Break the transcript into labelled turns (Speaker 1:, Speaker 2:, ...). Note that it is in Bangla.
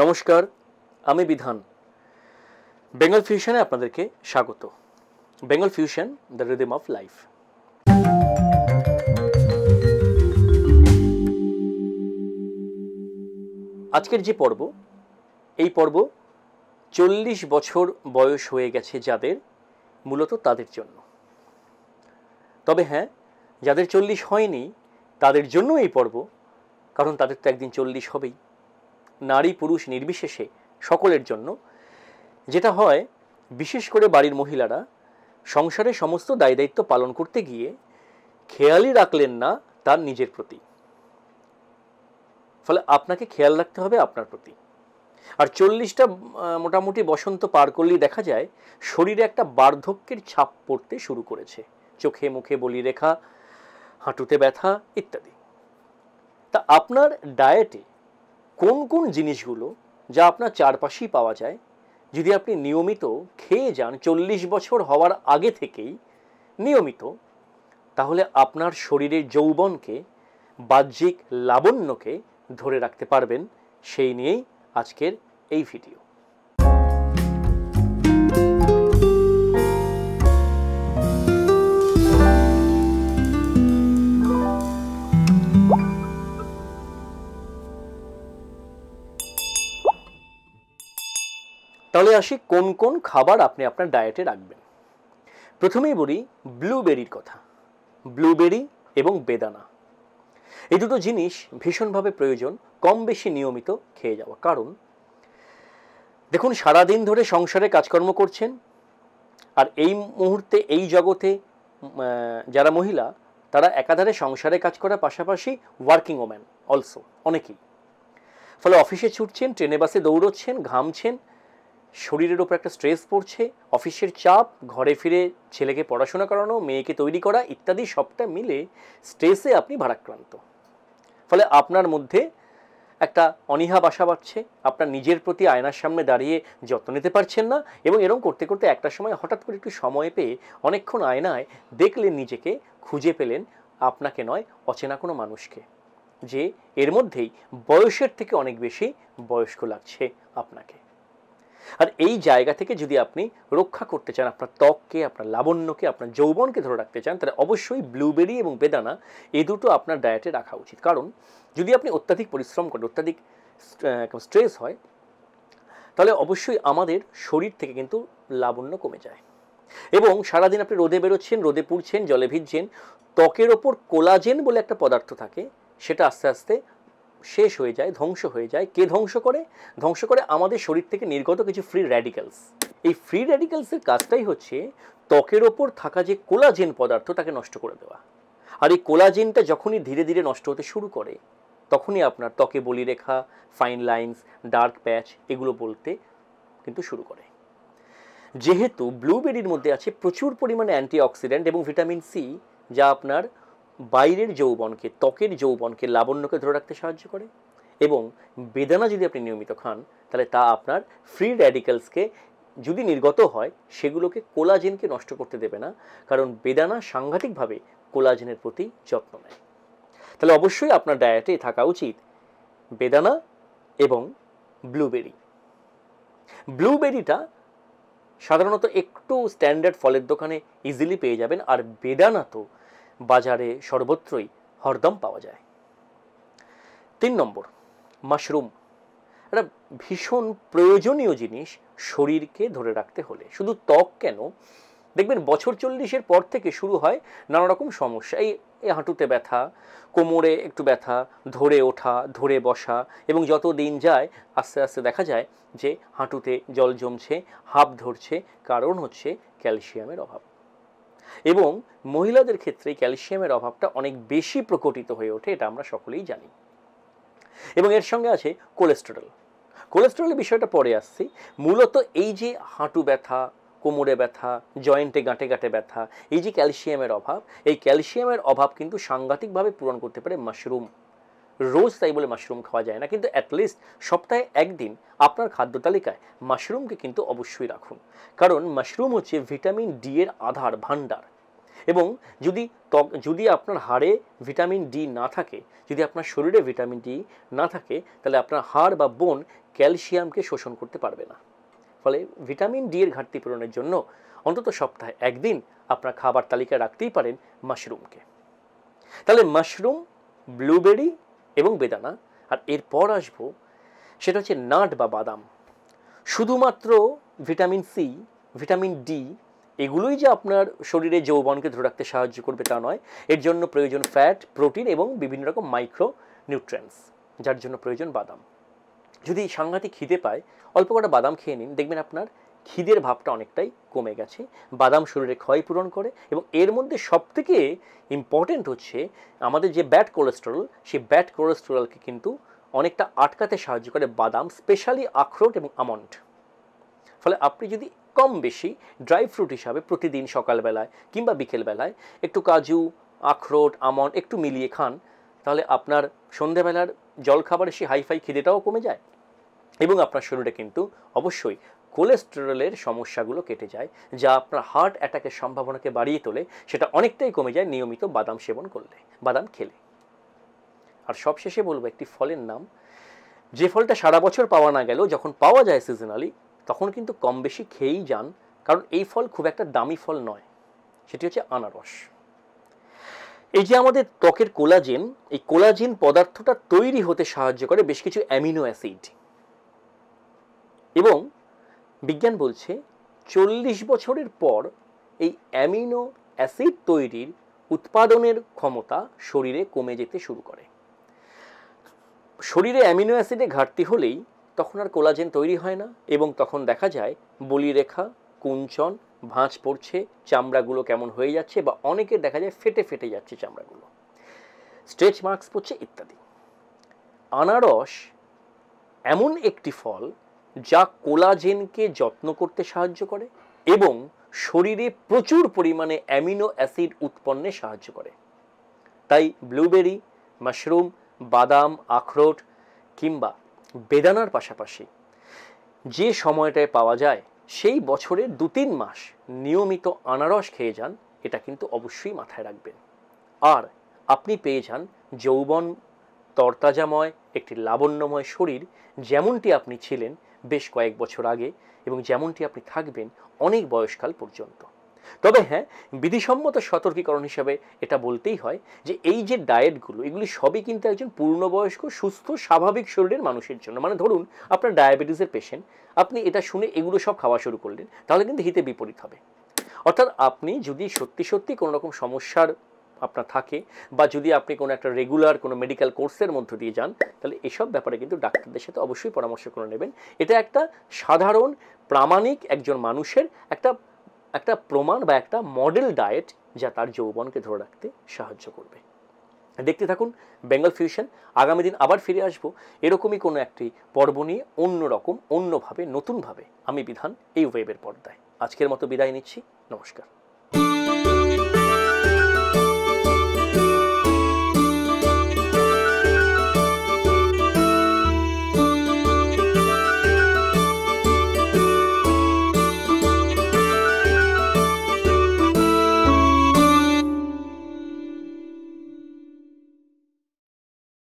Speaker 1: নমস্কার আমি বিধান বেঙ্গল ফিউশনে আপনাদেরকে স্বাগত Bengal fusion the rhythm of life আজকের যে পর্ব এই পর্ব চল্লিশ বছর বয়স হয়ে গেছে যাদের মূলত তাদের জন্য তবে হ্যাঁ যাদের চল্লিশ হয়নি তাদের জন্য এই পর্ব কারণ তাদের তো একদিন চল্লিশ হবেই নারী পুরুষ নির্বিশেষে সকলের জন্য যেটা হয় বিশেষ করে বাড়ির মহিলারা সংসারে সমস্ত দায় দায়িত্ব পালন করতে গিয়ে খেয়ালই রাখলেন না তার নিজের প্রতি ফলে আপনাকে খেয়াল রাখতে হবে আপনার প্রতি আর চল্লিশটা মোটামুটি বসন্ত পার করলেই দেখা যায় শরীরে একটা বার্ধক্যের ছাপ পড়তে শুরু করেছে চোখে মুখে বলি রেখা হাঁটুতে ব্যথা ইত্যাদি তা আপনার ডায়েটে কোন কোন জিনিসগুলো যা আপনার চারপাশেই পাওয়া যায় যদি আপনি নিয়মিত খেয়ে যান চল্লিশ বছর হওয়ার আগে থেকেই নিয়মিত তাহলে আপনার শরীরের যৌবনকে বাহ্যিক লাবণ্যকে ধরে রাখতে পারবেন সেই নিয়েই আজকের এই ভিডিও তাহলে আসি কোন কোন খাবার আপনি আপনার ডায়েটে রাখবেন প্রথমেই বলি ব্লুবেরির কথা ব্লুবেরি এবং বেদানা এই দুটো জিনিস ভীষণভাবে প্রয়োজন কম বেশি নিয়মিত খেয়ে যাওয়া কারণ দেখুন সারাদিন ধরে সংসারে কাজকর্ম করছেন আর এই মুহূর্তে এই জগতে যারা মহিলা তারা একাধারে সংসারে কাজ করার পাশাপাশি ওয়ার্কিং ওম্যান অলসো অনেকেই ফলে অফিসে ছুটছেন ট্রেনে বাসে দৌড়চ্ছেন ঘামছেন শরীরের ওপর একটা স্ট্রেস পড়ছে অফিসের চাপ ঘরে ফিরে ছেলেকে পড়াশোনা করানো মেয়েকে তৈরি করা ইত্যাদি সবটা মিলে স্ট্রেসে আপনি ভারাক্রান্ত ফলে আপনার মধ্যে একটা অনীহা বাসা বাড়ছে আপনার নিজের প্রতি আয়নার সামনে দাঁড়িয়ে যত্ন নিতে পারছেন না এবং এরম করতে করতে একটা সময় হঠাৎ করে একটু সময় পেয়ে অনেকক্ষণ আয়নায় দেখলেন নিজেকে খুঁজে পেলেন আপনাকে নয় অচেনা কোনো মানুষকে যে এর মধ্যেই বয়সের থেকে অনেক বেশি বয়স্ক লাগছে আপনাকে আর এই জায়গা থেকে যদি আপনি রক্ষা করতে চান আপনার ত্বককে আপনার লাবণ্যকে আপনার যৌবনকে ধরে রাখতে চান তাহলে অবশ্যই ব্লুবেরি এবং বেদানা এ দুটো আপনার ডায়েটে রাখা উচিত কারণ যদি আপনি অত্যাধিক পরিশ্রম করেন অত্যাধিক স্ট্রেস হয় তাহলে অবশ্যই আমাদের শরীর থেকে কিন্তু লাবণ্য কমে যায় এবং সারাদিন আপনি রোদে বেরোচ্ছেন রোদে পুড়ছেন জলে ভিজছেন ত্বকের ওপর কোলাজেন বলে একটা পদার্থ থাকে সেটা আস্তে আস্তে শেষ হয়ে যায় ধ্বংস হয়ে যায় কে ধ্বংস করে ধ্বংস করে আমাদের শরীর থেকে নির্গত কিছু ফ্রি র্যাডিক্যালস এই ফ্রি র্যাডিক্যালসের কাজটাই হচ্ছে ত্বকের ওপর থাকা যে কোলাজেন পদার্থ তাকে নষ্ট করে দেওয়া আর এই কোলাজেনটা যখনই ধীরে ধীরে নষ্ট হতে শুরু করে তখনই আপনার ত্বকে বলিরেখা ফাইন লাইন্স ডার্ক প্যাচ এগুলো বলতে কিন্তু শুরু করে যেহেতু ব্লুবেরির মধ্যে আছে প্রচুর পরিমাণে অ্যান্টিঅক্সিডেন্ট এবং ভিটামিন সি যা আপনার বাইরের যৌবনকে ত্বকের যৌবনকে লাবণ্যকে ধরে রাখতে সাহায্য করে এবং বেদানা যদি আপনি নিয়মিত খান তাহলে তা আপনার ফ্রি র্যাডিক্যালসকে যদি নির্গত হয় সেগুলোকে কোলাজেনকে নষ্ট করতে দেবে না কারণ বেদানা সাংঘাতিকভাবে কোলাজেনের প্রতি যত্ন নেয় তাহলে অবশ্যই আপনার ডায়েটে থাকা উচিত বেদানা এবং ব্লুবেরি ব্লুবেরিটা সাধারণত একটু স্ট্যান্ডার্ড ফলের দোকানে ইজিলি পেয়ে যাবেন আর বেদানা তো বাজারে সর্বত্রই হরদম পাওয়া যায় তিন নম্বর মাশরুম একটা ভীষণ প্রয়োজনীয় জিনিস শরীরকে ধরে রাখতে হলে শুধু ত্বক কেন দেখবেন বছর চল্লিশের পর থেকে শুরু হয় নানা রকম সমস্যা এই হাঁটুতে ব্যথা কোমরে একটু ব্যথা ধরে ওঠা ধরে বসা এবং যত দিন যায় আস্তে আস্তে দেখা যায় যে হাঁটুতে জল জমছে হাফ ধরছে কারণ হচ্ছে ক্যালসিয়ামের অভাব এবং মহিলাদের ক্ষেত্রে ক্যালসিয়ামের অভাবটা অনেক বেশি প্রকটিত হয়ে ওঠে এটা আমরা সকলেই জানি এবং এর সঙ্গে আছে কোলেস্টেরল কোলেস্টেরলের বিষয়টা পরে আসছি মূলত এই যে হাঁটু ব্যথা কোমরে ব্যথা জয়েন্টে গাঁটে গাঁটে ব্যথা এই যে ক্যালসিয়ামের অভাব এই ক্যালসিয়ামের অভাব কিন্তু সাংঘাতিকভাবে পূরণ করতে পারে মাশরুম রোজ তাই বলে মাশরুম খাওয়া যায় না কিন্তু অ্যাটলিস্ট সপ্তাহে একদিন আপনার খাদ্য তালিকায় মাশরুমকে কিন্তু অবশ্যই রাখুন কারণ মাশরুম হচ্ছে ভিটামিন ডি এর আধার ভাণ্ডার এবং যদি ত্বক যদি আপনার হাড়ে ভিটামিন ডি না থাকে যদি আপনার শরীরে ভিটামিন ডি না থাকে তাহলে আপনার হাড় বা বোন ক্যালসিয়ামকে শোষণ করতে পারবে না ফলে ভিটামিন ডি এর ঘাটতি পূরণের জন্য অন্তত সপ্তাহে একদিন আপনার খাবার তালিকা রাখতেই পারেন মাশরুমকে তাহলে মাশরুম ব্লুবেরি এবং বেদানা আর এরপর আসবো সেটা হচ্ছে নাট বা বাদাম শুধুমাত্র ভিটামিন সি ভিটামিন ডি এগুলোই যে আপনার শরীরে যৌবনকে ধরে রাখতে সাহায্য করবে তা নয় এর জন্য প্রয়োজন ফ্যাট প্রোটিন এবং বিভিন্ন রকম মাইক্রো নিউট্রেন্টস যার জন্য প্রয়োজন বাদাম যদি সাংঘাতিক খিদে পায় অল্প কটা বাদাম খেয়ে নিন দেখবেন আপনার খিদের ভাবটা অনেকটাই কমে গেছে বাদাম শরীরে ক্ষয় পূরণ করে এবং এর মধ্যে সবথেকে ইম্পর্টেন্ট হচ্ছে আমাদের যে ব্যাড কোলেস্টেরল সেই ব্যাড কোলেস্টেরলকে কিন্তু অনেকটা আটকাতে সাহায্য করে বাদাম স্পেশালি আখরোট এবং আমন্ড ফলে আপনি যদি কম বেশি ড্রাই ফ্রুট হিসাবে প্রতিদিন সকালবেলায় কিংবা বিকেলবেলায় একটু কাজু আখরোট আমন্ড একটু মিলিয়ে খান তাহলে আপনার সন্ধেবেলার জলখাবারে সেই হাইফাই খিদেটাও কমে যায় এবং আপনার শরীরে কিন্তু অবশ্যই কোলেস্টেরলের সমস্যাগুলো কেটে যায় যা আপনার হার্ট অ্যাটাকের সম্ভাবনাকে বাড়িয়ে তোলে সেটা অনেকটাই কমে যায় নিয়মিত বাদাম সেবন করলে বাদাম খেলে আর সবশেষে বলবো একটি ফলের নাম যে ফলটা সারা বছর পাওয়া না গেলেও যখন পাওয়া যায় সিজনালি তখন কিন্তু কম বেশি খেয়েই যান কারণ এই ফল খুব একটা দামি ফল নয় সেটি হচ্ছে আনারস এই যে আমাদের ত্বকের কোলাজেন এই কোলাজেন পদার্থটা তৈরি হতে সাহায্য করে বেশ কিছু অ্যামিনো অ্যাসিড এবং বিজ্ঞান বলছে চল্লিশ বছরের পর এই অ্যামিনো অ্যাসিড তৈরির উৎপাদনের ক্ষমতা শরীরে কমে যেতে শুরু করে শরীরে অ্যামিনো অ্যাসিডে ঘাটতি হলেই তখন আর কোলাজেন তৈরি হয় না এবং তখন দেখা যায় বলিরেখা কুঞ্চন ভাঁজ পড়ছে চামড়াগুলো কেমন হয়ে যাচ্ছে বা অনেকের দেখা যায় ফেটে ফেটে যাচ্ছে চামড়াগুলো স্ট্রেচ মার্কস পড়ছে ইত্যাদি আনারস এমন একটি ফল যা কোলাজেনকে যত্ন করতে সাহায্য করে এবং শরীরে প্রচুর পরিমাণে অ্যামিনো অ্যাসিড উৎপন্নে সাহায্য করে তাই ব্লুবেরি মাশরুম বাদাম আখরোট কিংবা বেদানার পাশাপাশি যে সময়টায় পাওয়া যায় সেই বছরে দু তিন মাস নিয়মিত আনারস খেয়ে যান এটা কিন্তু অবশ্যই মাথায় রাখবেন আর আপনি পেয়ে যান যৌবন তরতাজাময় একটি লাবণ্যময় শরীর যেমনটি আপনি ছিলেন বেশ কয়েক বছর আগে এবং যেমনটি আপনি থাকবেন অনেক বয়সকাল পর্যন্ত তবে হ্যাঁ বিধিসম্মত সতর্কীকরণ হিসাবে এটা বলতেই হয় যে এই যে ডায়েটগুলো এগুলি সবই কিন্তু একজন পূর্ণবয়স্ক সুস্থ স্বাভাবিক শরীরের মানুষের জন্য মানে ধরুন আপনার ডায়াবেটিসের পেশেন্ট আপনি এটা শুনে এগুলো সব খাওয়া শুরু করলেন তাহলে কিন্তু হিতে বিপরীত হবে অর্থাৎ আপনি যদি সত্যি সত্যি কোনো রকম সমস্যার আপনার থাকে বা যদি আপনি কোনো একটা রেগুলার কোনো মেডিকেল কোর্সের মধ্য দিয়ে যান তাহলে এসব ব্যাপারে কিন্তু ডাক্তারদের সাথে অবশ্যই পরামর্শ করে নেবেন এটা একটা সাধারণ প্রামাণিক একজন মানুষের একটা একটা প্রমাণ বা একটা মডেল ডায়েট যা তার যৌবনকে ধরে রাখতে সাহায্য করবে দেখতে থাকুন বেঙ্গল ফিউশন আগামী দিন আবার ফিরে আসব এরকমই কোনো একটি পর্ব নিয়ে অন্য রকম অন্যভাবে নতুনভাবে আমি বিধান এই ওয়েবের পর্দায় আজকের মতো বিদায় নিচ্ছি নমস্কার